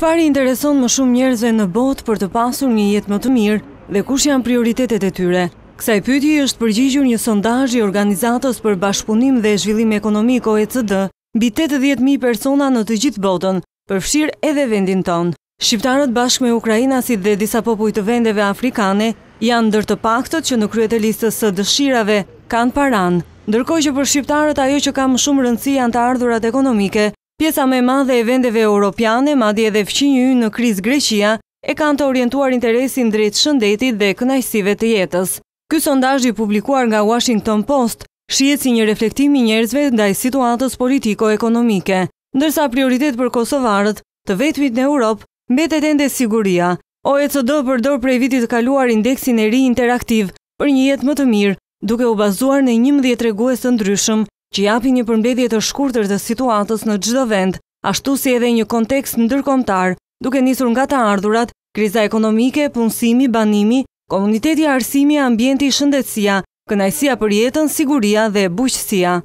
Qëfari intereson më shumë njerëzve në botë për të pasur një jetë më të mirë dhe kush janë prioritetet e tyre? Kësa i pyti është përgjigjur një sondajë i Organizatos për Bashpunim dhe Zhvillim Ekonomik o ECD, bi 80.000 persona në të gjithë botën, përfshirë edhe vendin tonë. Shqiptarët bashkë me Ukrajina si dhe disa popuj të vendeve afrikane janë ndër të paktët që në kryet listës së dëshirave kanë paranë. Ndërkoj që për shqiptarët ajo që ka më shumë rëndësi janë të ardhurat ekonomike, Pjesa me madhe e vendeve europiane, madhe edhe fqinjë në kriz Greqia, e kanë të orientuar interesin drejtë shëndetit dhe kënajsive të jetës. Ky sondaj i publikuar nga Washington Post shiet si një reflektimi njerëzve ndaj situatës politiko-ekonomike, ndërsa prioritet për Kosovarët të vetëmit në Europë mbetet ende siguria, o e cëdo përdor prej vitit kaluar indeksin e ri interaktiv për një jetë më të mirë, duke u bazuar në 11 reguës të ndryshëm që japi një përmbledhje të shkurtër të situatës në gjithë vend, ashtu si edhe një kontekst në dërkomtar, duke njësur nga ta ardhurat, kriza ekonomike, punësimi, banimi, komuniteti arsimi, ambienti, shëndetsia, kënajsia për jetën, siguria dhe buqësia.